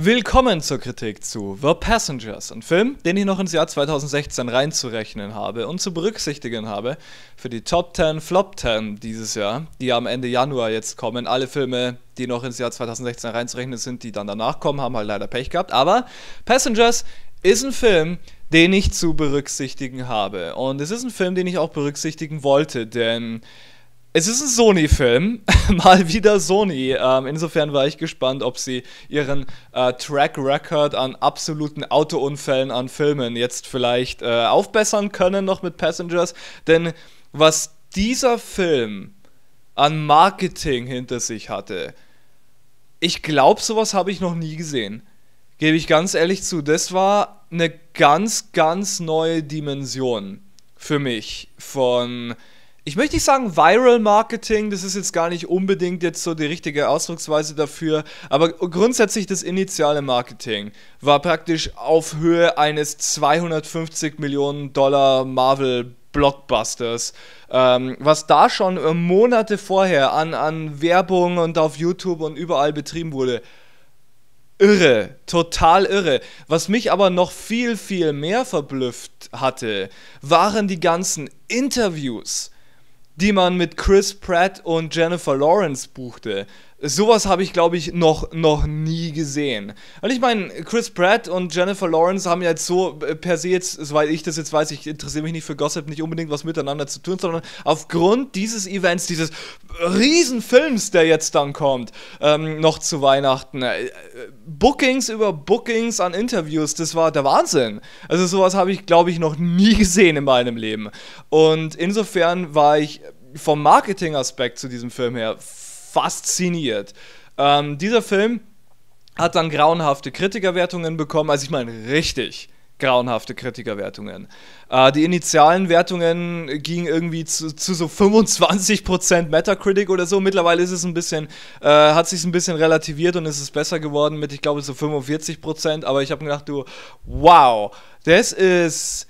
Willkommen zur Kritik zu The Passengers, ein Film, den ich noch ins Jahr 2016 reinzurechnen habe und zu berücksichtigen habe für die Top 10 Flop 10 dieses Jahr, die am Ende Januar jetzt kommen. Alle Filme, die noch ins Jahr 2016 reinzurechnen sind, die dann danach kommen, haben halt leider Pech gehabt. Aber Passengers ist ein Film, den ich zu berücksichtigen habe. Und es ist ein Film, den ich auch berücksichtigen wollte, denn es ist ein Sony-Film, mal wieder Sony. Ähm, insofern war ich gespannt, ob sie ihren äh, Track Record an absoluten Autounfällen an Filmen jetzt vielleicht äh, aufbessern können, noch mit Passengers. Denn was dieser Film an Marketing hinter sich hatte, ich glaube, sowas habe ich noch nie gesehen. Gebe ich ganz ehrlich zu, das war eine ganz, ganz neue Dimension für mich von ich möchte nicht sagen Viral Marketing, das ist jetzt gar nicht unbedingt jetzt so die richtige Ausdrucksweise dafür, aber grundsätzlich das initiale Marketing war praktisch auf Höhe eines 250 Millionen Dollar Marvel Blockbusters. Ähm, was da schon äh, Monate vorher an, an Werbung und auf YouTube und überall betrieben wurde, irre, total irre. Was mich aber noch viel, viel mehr verblüfft hatte, waren die ganzen Interviews die man mit Chris Pratt und Jennifer Lawrence buchte. Sowas habe ich, glaube ich, noch, noch nie gesehen. Und ich meine, Chris Pratt und Jennifer Lawrence haben ja jetzt so äh, per se jetzt, soweit ich das jetzt weiß, ich interessiere mich nicht für Gossip, nicht unbedingt was miteinander zu tun, sondern aufgrund dieses Events, dieses Riesenfilms, der jetzt dann kommt, ähm, noch zu Weihnachten. Äh, äh, Bookings über Bookings an Interviews, das war der Wahnsinn. Also sowas habe ich, glaube ich, noch nie gesehen in meinem Leben. Und insofern war ich vom Marketing-Aspekt zu diesem Film her fasziniert. Ähm, dieser Film hat dann grauenhafte Kritikerwertungen bekommen, also ich meine richtig grauenhafte Kritikerwertungen. Äh, die initialen Wertungen gingen irgendwie zu, zu so 25% Metacritic oder so. Mittlerweile ist es ein bisschen, äh, hat sich ein bisschen relativiert und ist es besser geworden mit, ich glaube, so 45%. Aber ich habe gedacht, du, wow, das ist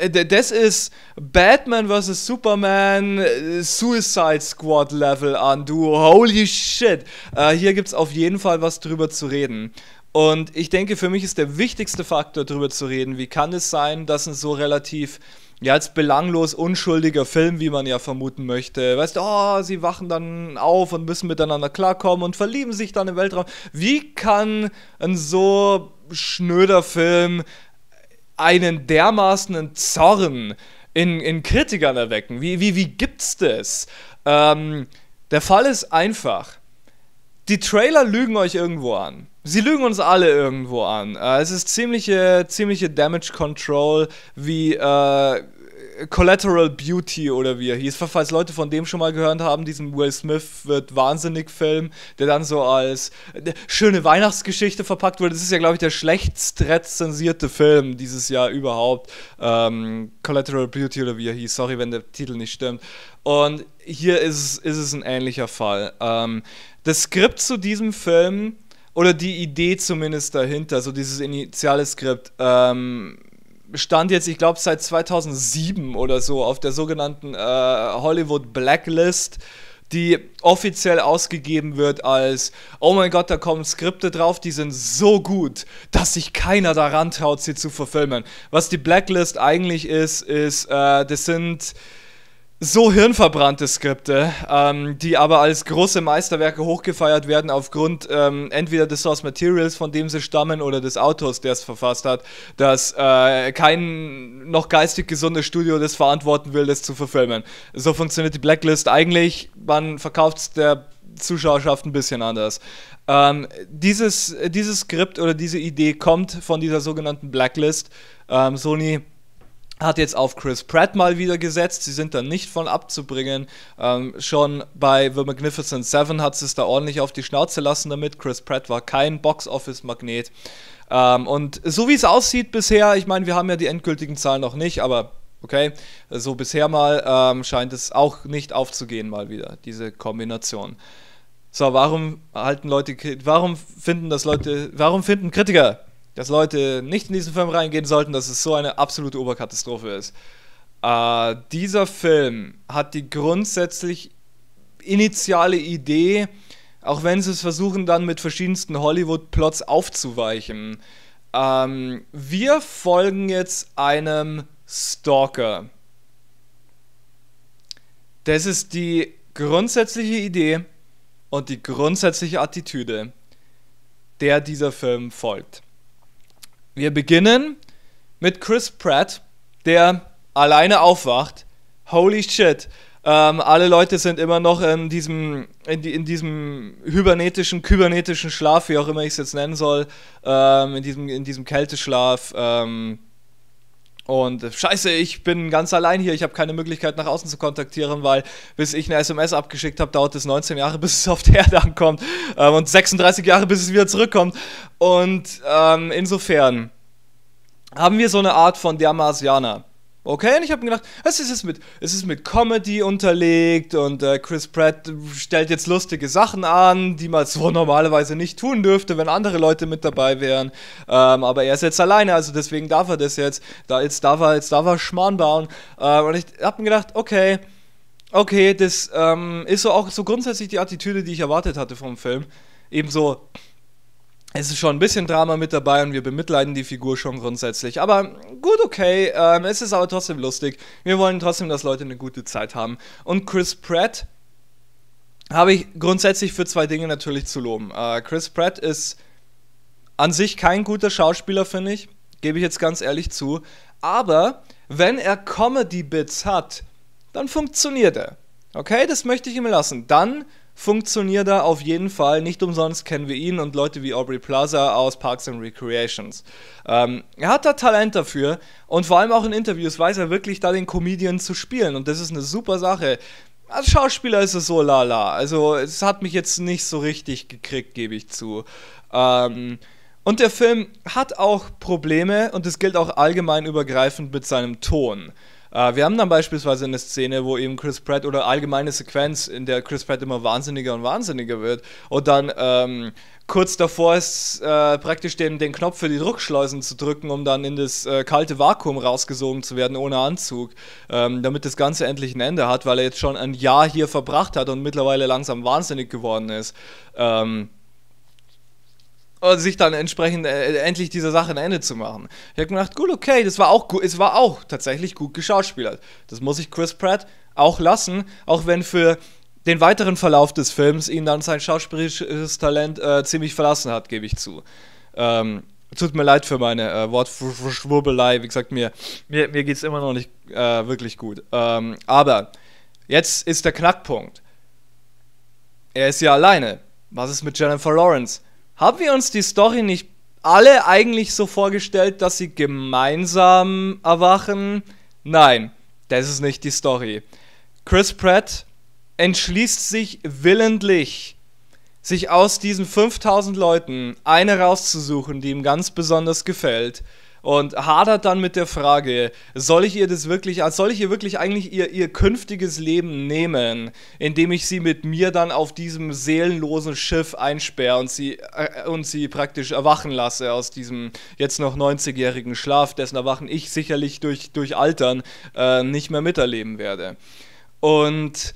äh, das ist Batman vs. Superman äh, Suicide Squad Level an, du. Holy shit. Äh, hier es auf jeden Fall was drüber zu reden. Und ich denke, für mich ist der wichtigste Faktor drüber zu reden, wie kann es sein, dass ein so relativ ja, als belanglos unschuldiger Film, wie man ja vermuten möchte. Weißt du, oh, sie wachen dann auf und müssen miteinander klarkommen und verlieben sich dann im Weltraum. Wie kann ein so schnöder Film einen dermaßenen Zorn in, in Kritikern erwecken? Wie, wie, wie gibt's das? Ähm, der Fall ist einfach. Die Trailer lügen euch irgendwo an. Sie lügen uns alle irgendwo an. Äh, es ist ziemliche, ziemliche Damage Control, wie äh, Collateral Beauty oder wie er hieß. Falls Leute von dem schon mal gehört haben, diesen Will Smith wird wahnsinnig Film, der dann so als äh, schöne Weihnachtsgeschichte verpackt wurde. Das ist ja, glaube ich, der schlechtst rezensierte Film dieses Jahr überhaupt. Ähm, Collateral Beauty oder wie er hieß. Sorry, wenn der Titel nicht stimmt. Und hier ist, ist es ein ähnlicher Fall. Ähm, das Skript zu diesem Film oder die Idee zumindest dahinter, so dieses initiale Skript, ähm, stand jetzt, ich glaube, seit 2007 oder so auf der sogenannten äh, Hollywood Blacklist die offiziell ausgegeben wird als, oh mein Gott, da kommen Skripte drauf, die sind so gut, dass sich keiner daran traut, sie zu verfilmen. Was die Blacklist eigentlich ist, ist, äh, das sind so hirnverbrannte Skripte, ähm, die aber als große Meisterwerke hochgefeiert werden aufgrund ähm, entweder des Source Materials, von dem sie stammen, oder des Autors, der es verfasst hat, dass äh, kein noch geistig gesundes Studio das verantworten will, das zu verfilmen. So funktioniert die Blacklist eigentlich. Man verkauft es der Zuschauerschaft ein bisschen anders. Ähm, dieses, dieses Skript oder diese Idee kommt von dieser sogenannten Blacklist. Ähm, Sony hat jetzt auf Chris Pratt mal wieder gesetzt. Sie sind da nicht von abzubringen. Ähm, schon bei The Magnificent Seven hat sie es da ordentlich auf die Schnauze lassen damit. Chris Pratt war kein Box-Office-Magnet. Ähm, und so wie es aussieht bisher, ich meine, wir haben ja die endgültigen Zahlen noch nicht, aber okay, so bisher mal ähm, scheint es auch nicht aufzugehen mal wieder, diese Kombination. So, warum halten Leute, warum finden das Leute, warum finden Kritiker dass Leute nicht in diesen Film reingehen sollten, dass es so eine absolute Oberkatastrophe ist. Äh, dieser Film hat die grundsätzlich initiale Idee, auch wenn sie es versuchen, dann mit verschiedensten Hollywood-Plots aufzuweichen. Ähm, wir folgen jetzt einem Stalker. Das ist die grundsätzliche Idee und die grundsätzliche Attitüde, der dieser Film folgt. Wir beginnen mit Chris Pratt, der alleine aufwacht. Holy shit. Ähm, alle Leute sind immer noch in diesem, in, in diesem hybernetischen, kybernetischen Schlaf, wie auch immer ich es jetzt nennen soll, ähm, in, diesem, in diesem Kälteschlaf. Ähm, und scheiße, ich bin ganz allein hier. Ich habe keine Möglichkeit, nach außen zu kontaktieren, weil bis ich eine SMS abgeschickt habe, dauert es 19 Jahre, bis es auf der Erde ankommt. Ähm, und 36 Jahre, bis es wieder zurückkommt. Und ähm, insofern haben wir so eine Art von der Marsianer. Okay, und ich habe mir gedacht, es ist, mit, es ist mit Comedy unterlegt und äh, Chris Pratt stellt jetzt lustige Sachen an, die man so normalerweise nicht tun dürfte, wenn andere Leute mit dabei wären. Ähm, aber er ist jetzt alleine, also deswegen darf er das jetzt. Da, jetzt darf er, jetzt darf er Schmarrn bauen. Ähm, und ich habe mir gedacht, okay, okay, das ähm, ist so auch so grundsätzlich die Attitüde, die ich erwartet hatte vom Film. Eben so, es ist schon ein bisschen Drama mit dabei und wir bemitleiden die Figur schon grundsätzlich. Aber gut, okay. Ähm, es ist aber trotzdem lustig. Wir wollen trotzdem, dass Leute eine gute Zeit haben. Und Chris Pratt habe ich grundsätzlich für zwei Dinge natürlich zu loben. Äh, Chris Pratt ist an sich kein guter Schauspieler, finde ich. Gebe ich jetzt ganz ehrlich zu. Aber wenn er Comedy-Bits hat, dann funktioniert er. Okay, das möchte ich ihm lassen. Dann funktioniert er auf jeden Fall. Nicht umsonst kennen wir ihn und Leute wie Aubrey Plaza aus Parks and Recreations. Ähm, er hat da Talent dafür und vor allem auch in Interviews weiß er wirklich da den Comedian zu spielen und das ist eine super Sache. Als Schauspieler ist es so lala. Also es hat mich jetzt nicht so richtig gekriegt, gebe ich zu. Ähm, und der Film hat auch Probleme und es gilt auch allgemein übergreifend mit seinem Ton. Äh, wir haben dann beispielsweise eine Szene, wo eben Chris Pratt oder allgemeine Sequenz, in der Chris Pratt immer wahnsinniger und wahnsinniger wird und dann ähm, kurz davor ist, äh, praktisch den, den Knopf für die Druckschleusen zu drücken, um dann in das äh, kalte Vakuum rausgesogen zu werden ohne Anzug, ähm, damit das Ganze endlich ein Ende hat, weil er jetzt schon ein Jahr hier verbracht hat und mittlerweile langsam wahnsinnig geworden ist. Ähm, äh, sich dann entsprechend äh, endlich dieser Sache ein Ende zu machen. Ich habe gedacht, gut, okay, das war auch gut, es war auch tatsächlich gut geschauspielert. Das muss ich Chris Pratt auch lassen, auch wenn für den weiteren Verlauf des Films ihn dann sein schauspielerisches Talent äh, ziemlich verlassen hat, gebe ich zu. Ähm, tut mir leid für meine äh, Wortschwurbelei. Wie gesagt, mir, mir, mir geht es immer noch nicht äh, wirklich gut. Ähm, aber jetzt ist der Knackpunkt. Er ist ja alleine. Was ist mit Jennifer Lawrence? Haben wir uns die Story nicht alle eigentlich so vorgestellt, dass sie gemeinsam erwachen? Nein, das ist nicht die Story. Chris Pratt entschließt sich willentlich, sich aus diesen 5000 Leuten eine rauszusuchen, die ihm ganz besonders gefällt und hadert dann mit der Frage, soll ich ihr das wirklich, also soll ich ihr wirklich eigentlich ihr, ihr künftiges Leben nehmen, indem ich sie mit mir dann auf diesem seelenlosen Schiff einsperre und sie, äh, und sie praktisch erwachen lasse aus diesem jetzt noch 90-jährigen Schlaf, dessen Erwachen ich sicherlich durch, durch Altern äh, nicht mehr miterleben werde. Und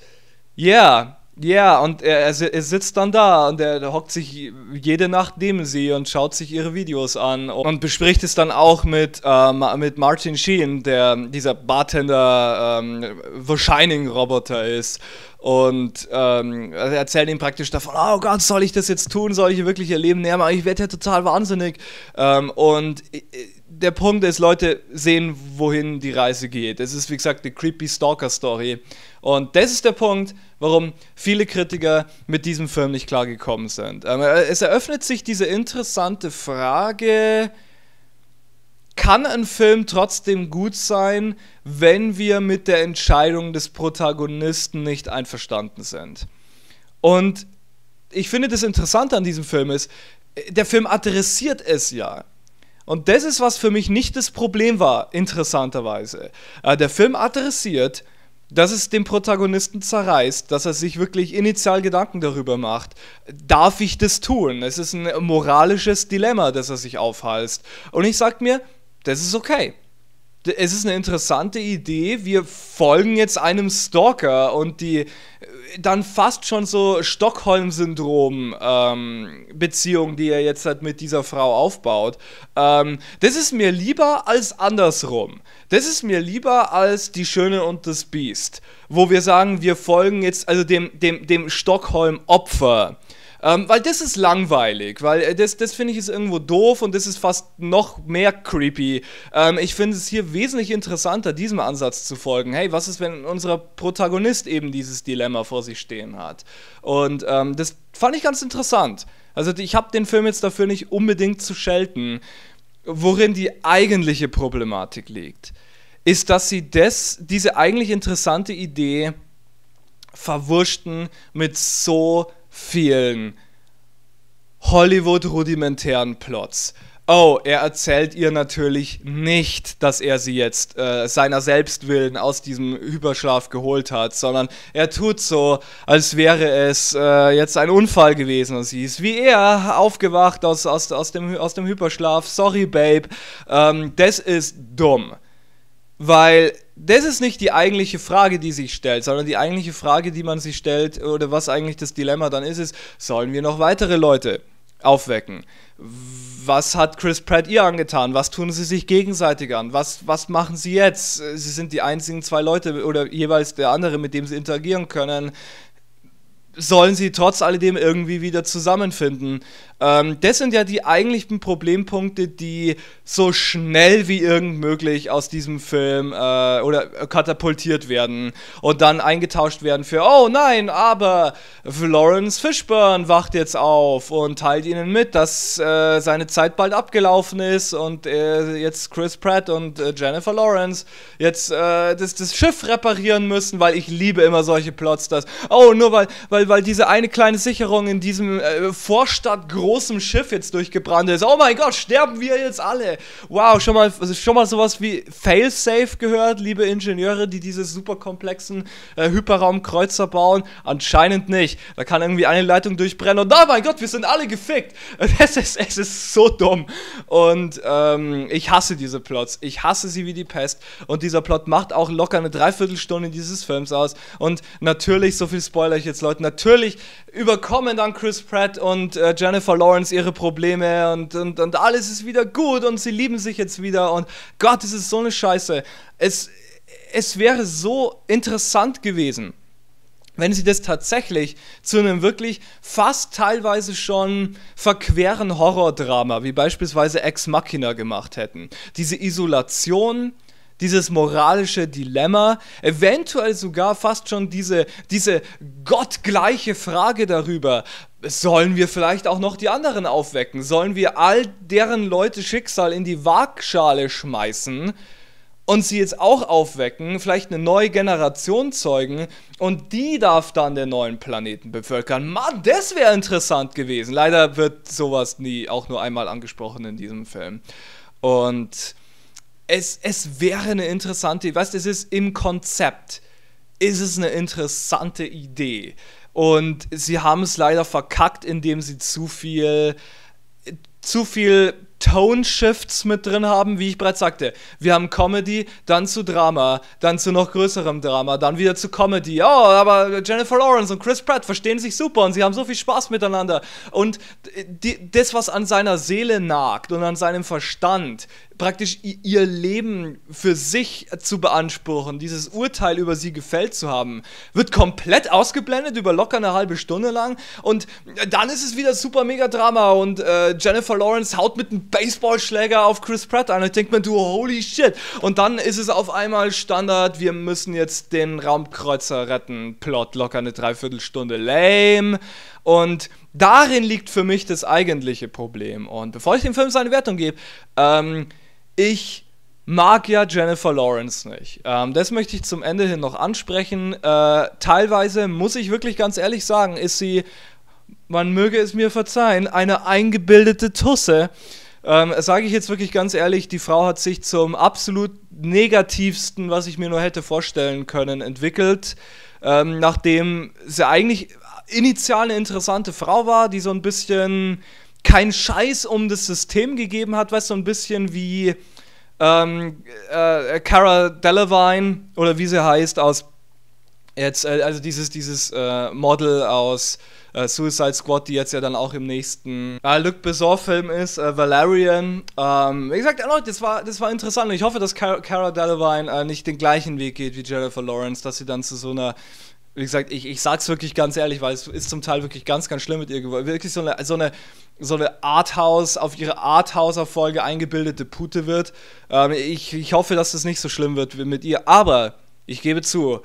ja, yeah, ja, und er, er, sitzt dann da und er, er hockt sich jede Nacht neben sie und schaut sich ihre Videos an und bespricht es dann auch mit, äh, mit Martin Sheen, der dieser Bartender ähm, The Shining-Roboter ist und ähm, also erzählen ihm praktisch davon, oh Gott, soll ich das jetzt tun, soll ich wirklich erleben? Nee, aber ich werde ja total wahnsinnig. Ähm, und äh, der Punkt ist, Leute sehen, wohin die Reise geht. Es ist, wie gesagt, eine creepy Stalker-Story. Und das ist der Punkt, warum viele Kritiker mit diesem Film nicht klargekommen sind. Ähm, es eröffnet sich diese interessante Frage, kann ein Film trotzdem gut sein, wenn wir mit der Entscheidung des Protagonisten nicht einverstanden sind. Und ich finde das Interessante an diesem Film ist, der Film adressiert es ja. Und das ist, was für mich nicht das Problem war, interessanterweise. Äh, der Film adressiert, dass es den Protagonisten zerreißt, dass er sich wirklich initial Gedanken darüber macht, darf ich das tun? Es ist ein moralisches Dilemma, das er sich aufhalst. Und ich sage mir, das ist okay. Es ist eine interessante Idee. Wir folgen jetzt einem Stalker und die äh, dann fast schon so Stockholm-Syndrom-Beziehung, ähm, die er jetzt halt mit dieser Frau aufbaut. Ähm, das ist mir lieber als andersrum. Das ist mir lieber als Die Schöne und das Biest, wo wir sagen, wir folgen jetzt also dem, dem, dem Stockholm-Opfer. Ähm, weil das ist langweilig, weil äh, das, das finde ich ist irgendwo doof und das ist fast noch mehr creepy. Ähm, ich finde es hier wesentlich interessanter, diesem Ansatz zu folgen. Hey, was ist, wenn unser Protagonist eben dieses Dilemma vor sich stehen hat? Und ähm, das fand ich ganz interessant. Also ich habe den Film jetzt dafür nicht unbedingt zu schelten, worin die eigentliche Problematik liegt. Ist, dass sie das, diese eigentlich interessante Idee verwurschten mit so vielen Hollywood-rudimentären Plots. Oh, er erzählt ihr natürlich nicht, dass er sie jetzt äh, seiner willen aus diesem Überschlaf geholt hat, sondern er tut so, als wäre es äh, jetzt ein Unfall gewesen und sie ist wie er aufgewacht aus, aus, aus, dem, aus dem Hyperschlaf. Sorry, Babe. Ähm, das ist dumm. Weil das ist nicht die eigentliche Frage, die sich stellt, sondern die eigentliche Frage, die man sich stellt oder was eigentlich das Dilemma dann ist, ist, sollen wir noch weitere Leute aufwecken? Was hat Chris Pratt ihr angetan? Was tun sie sich gegenseitig an? Was, was machen sie jetzt? Sie sind die einzigen zwei Leute oder jeweils der andere, mit dem sie interagieren können sollen sie trotz alledem irgendwie wieder zusammenfinden. Ähm, das sind ja die eigentlichen Problempunkte, die so schnell wie irgend möglich aus diesem Film äh, oder katapultiert werden und dann eingetauscht werden für, oh nein, aber Lawrence Fishburne wacht jetzt auf und teilt ihnen mit, dass äh, seine Zeit bald abgelaufen ist und äh, jetzt Chris Pratt und äh, Jennifer Lawrence jetzt äh, das, das Schiff reparieren müssen, weil ich liebe immer solche Plots, dass, oh, nur weil, weil weil, weil diese eine kleine Sicherung in diesem äh, Vorstadt großem Schiff jetzt durchgebrannt ist. Oh mein Gott, sterben wir jetzt alle. Wow, schon mal, also schon mal sowas wie Failsafe gehört, liebe Ingenieure, die diese superkomplexen äh, Hyperraumkreuzer bauen. Anscheinend nicht. Da kann irgendwie eine Leitung durchbrennen und oh mein Gott, wir sind alle gefickt. Es ist, es ist so dumm. Und ähm, ich hasse diese Plots. Ich hasse sie wie die Pest. Und dieser Plot macht auch locker eine Dreiviertelstunde dieses Films aus. Und natürlich, so viel Spoiler ich jetzt Leuten, natürlich überkommen dann Chris Pratt und äh, Jennifer Lawrence ihre Probleme und, und, und alles ist wieder gut und sie lieben sich jetzt wieder und Gott, das ist so eine Scheiße. Es, es wäre so interessant gewesen, wenn sie das tatsächlich zu einem wirklich fast teilweise schon verqueren Horrordrama, wie beispielsweise Ex Machina gemacht hätten. Diese Isolation, dieses moralische Dilemma, eventuell sogar fast schon diese, diese gottgleiche Frage darüber, sollen wir vielleicht auch noch die anderen aufwecken? Sollen wir all deren Leute Schicksal in die Waagschale schmeißen? und sie jetzt auch aufwecken, vielleicht eine neue Generation zeugen und die darf dann den neuen Planeten bevölkern. Mann, das wäre interessant gewesen. Leider wird sowas nie auch nur einmal angesprochen in diesem Film. Und es, es wäre eine interessante, weißt du, es ist im Konzept, ist es eine interessante Idee. Und sie haben es leider verkackt, indem sie zu viel, zu viel Tone Shifts mit drin haben, wie ich bereits sagte. Wir haben Comedy, dann zu Drama, dann zu noch größerem Drama, dann wieder zu Comedy. Oh, aber Jennifer Lawrence und Chris Pratt verstehen sich super und sie haben so viel Spaß miteinander. Und die, das, was an seiner Seele nagt und an seinem Verstand, praktisch ihr Leben für sich zu beanspruchen, dieses Urteil über sie gefällt zu haben, wird komplett ausgeblendet über locker eine halbe Stunde lang und äh, dann ist es wieder super mega Drama und äh, Jennifer Lawrence haut mit einem Baseballschläger auf Chris Pratt ein und denkt mir, du holy shit. Und dann ist es auf einmal Standard, wir müssen jetzt den Raumkreuzer retten. Plot locker eine Dreiviertelstunde lame und darin liegt für mich das eigentliche Problem. Und bevor ich dem Film seine Wertung gebe, ähm, ich mag ja Jennifer Lawrence nicht. Ähm, das möchte ich zum Ende hin noch ansprechen. Äh, teilweise muss ich wirklich ganz ehrlich sagen, ist sie, man möge es mir verzeihen, eine eingebildete Tusse. Ähm, Sage ich jetzt wirklich ganz ehrlich, die Frau hat sich zum absolut negativsten, was ich mir nur hätte vorstellen können, entwickelt. Ähm, nachdem sie eigentlich initial eine interessante Frau war, die so ein bisschen keinen Scheiß um das System gegeben hat, weißt du, so ein bisschen wie ähm, äh, Cara Delevingne oder wie sie heißt aus jetzt, äh, also dieses, dieses äh, Model aus äh, Suicide Squad, die jetzt ja dann auch im nächsten äh, Luc Besson-Film ist, äh, Valerian. Ähm, wie gesagt, Leute, das war, das war interessant und ich hoffe, dass Cara, Cara Delevingne nicht den gleichen Weg geht wie Jennifer Lawrence, dass sie dann zu so einer wie gesagt, ich, ich sag's wirklich ganz ehrlich, weil es ist zum Teil wirklich ganz, ganz schlimm mit ihr geworden. Wirklich so eine, so eine, so eine Arthouse, auf ihre Arthouse-Erfolge eingebildete Pute wird. Ähm, ich, ich hoffe, dass es das nicht so schlimm wird mit ihr, aber ich gebe zu,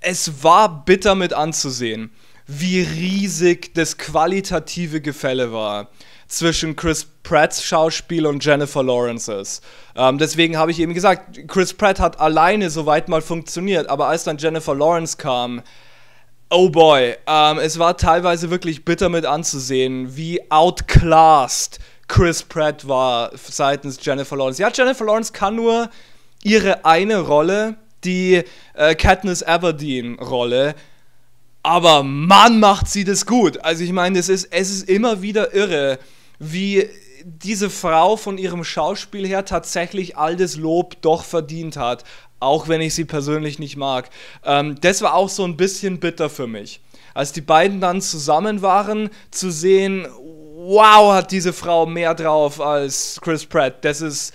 es war bitter mit anzusehen, wie riesig das qualitative Gefälle war zwischen Chris Pratts Schauspiel und Jennifer Lawrence's. Ähm, deswegen habe ich eben gesagt, Chris Pratt hat alleine soweit mal funktioniert, aber als dann Jennifer Lawrence kam, oh boy, ähm, es war teilweise wirklich bitter mit anzusehen, wie outclassed Chris Pratt war seitens Jennifer Lawrence. Ja, Jennifer Lawrence kann nur ihre eine Rolle, die äh, Katniss Aberdeen-Rolle, aber Mann, macht sie das gut. Also ich meine, es ist, es ist immer wieder irre, wie diese Frau von ihrem Schauspiel her tatsächlich all das Lob doch verdient hat. Auch wenn ich sie persönlich nicht mag. Ähm, das war auch so ein bisschen bitter für mich. Als die beiden dann zusammen waren, zu sehen, wow, hat diese Frau mehr drauf als Chris Pratt. Das ist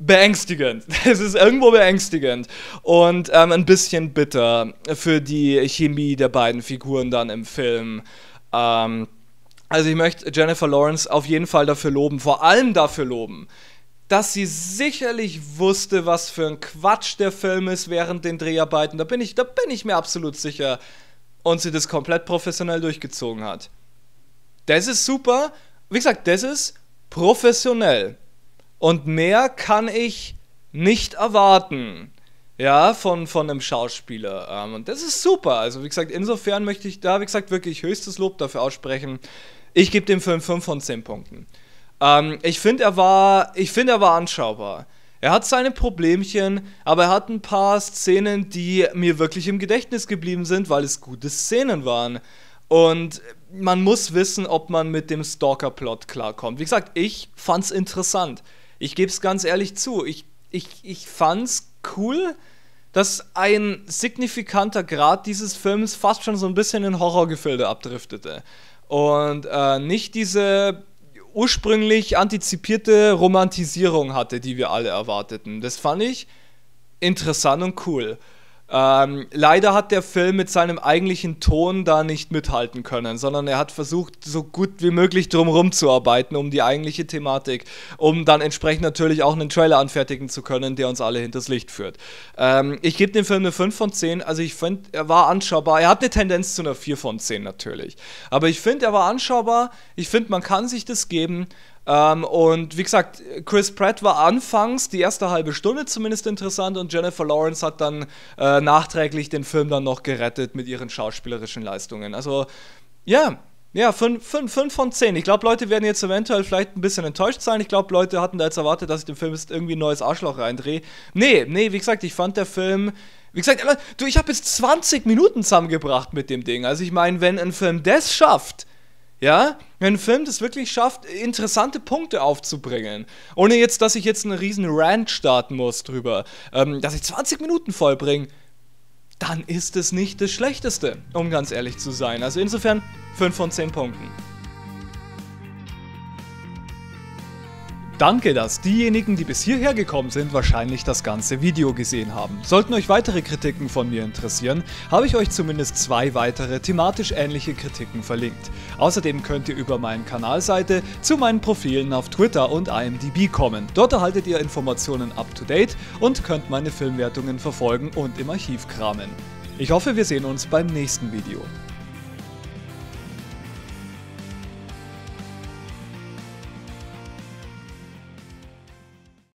beängstigend. Es ist irgendwo beängstigend und ähm, ein bisschen bitter für die Chemie der beiden Figuren dann im Film. Ähm, also ich möchte Jennifer Lawrence auf jeden Fall dafür loben, vor allem dafür loben, dass sie sicherlich wusste, was für ein Quatsch der Film ist während den Dreharbeiten. Da bin ich, da bin ich mir absolut sicher. Und sie das komplett professionell durchgezogen hat. Das ist super. Wie gesagt, das ist professionell. Und mehr kann ich nicht erwarten. Ja, von, von einem Schauspieler. Ähm, und das ist super. Also, wie gesagt, insofern möchte ich da, wie gesagt, wirklich höchstes Lob dafür aussprechen. Ich gebe dem Film 5 von 10 Punkten. Ähm, ich finde, er war, er war anschaubar. Er hat seine Problemchen, aber er hat ein paar Szenen, die mir wirklich im Gedächtnis geblieben sind, weil es gute Szenen waren. Und man muss wissen, ob man mit dem Stalker-Plot klarkommt. Wie gesagt, ich fand's interessant ich gebe es ganz ehrlich zu, ich, ich, ich fand's cool, dass ein signifikanter Grad dieses Films fast schon so ein bisschen in Horrorgefilde abdriftete. Und äh, nicht diese ursprünglich antizipierte Romantisierung hatte, die wir alle erwarteten. Das fand ich interessant und cool. Ähm, leider hat der Film mit seinem eigentlichen Ton da nicht mithalten können, sondern er hat versucht, so gut wie möglich drumherum zu arbeiten, um die eigentliche Thematik, um dann entsprechend natürlich auch einen Trailer anfertigen zu können, der uns alle hinters Licht führt. Ähm, ich gebe dem Film eine 5 von 10, also ich finde, er war anschaubar. Er hat eine Tendenz zu einer 4 von 10 natürlich, aber ich finde, er war anschaubar. Ich finde, man kann sich das geben. Ähm, und wie gesagt, Chris Pratt war anfangs die erste halbe Stunde zumindest interessant und Jennifer Lawrence hat dann äh, nachträglich den Film dann noch gerettet mit ihren schauspielerischen Leistungen. Also ja, yeah. Ja, 5 von 10. Ich glaube, Leute werden jetzt eventuell vielleicht ein bisschen enttäuscht sein. Ich glaube, Leute hatten da jetzt erwartet, dass ich den Film jetzt irgendwie ein neues Arschloch reindrehe. Nee, nee, wie gesagt, ich fand der Film. Wie gesagt, du, ich habe jetzt 20 Minuten zusammengebracht mit dem Ding. Also ich meine, wenn ein Film das schafft, ja, wenn ein Film das wirklich schafft, interessante Punkte aufzubringen. Ohne jetzt, dass ich jetzt einen riesen Rant starten muss drüber, ähm, dass ich 20 Minuten vollbringe, dann ist es nicht das Schlechteste, um ganz ehrlich zu sein. Also insofern 5 von 10 Punkten. Danke, dass diejenigen, die bis hierher gekommen sind, wahrscheinlich das ganze Video gesehen haben. Sollten euch weitere Kritiken von mir interessieren, habe ich euch zumindest zwei weitere thematisch ähnliche Kritiken verlinkt. Außerdem könnt ihr über meine Kanalseite zu meinen Profilen auf Twitter und IMDb kommen. Dort erhaltet ihr Informationen up to date und könnt meine Filmwertungen verfolgen und im Archiv kramen. Ich hoffe, wir sehen uns beim nächsten Video.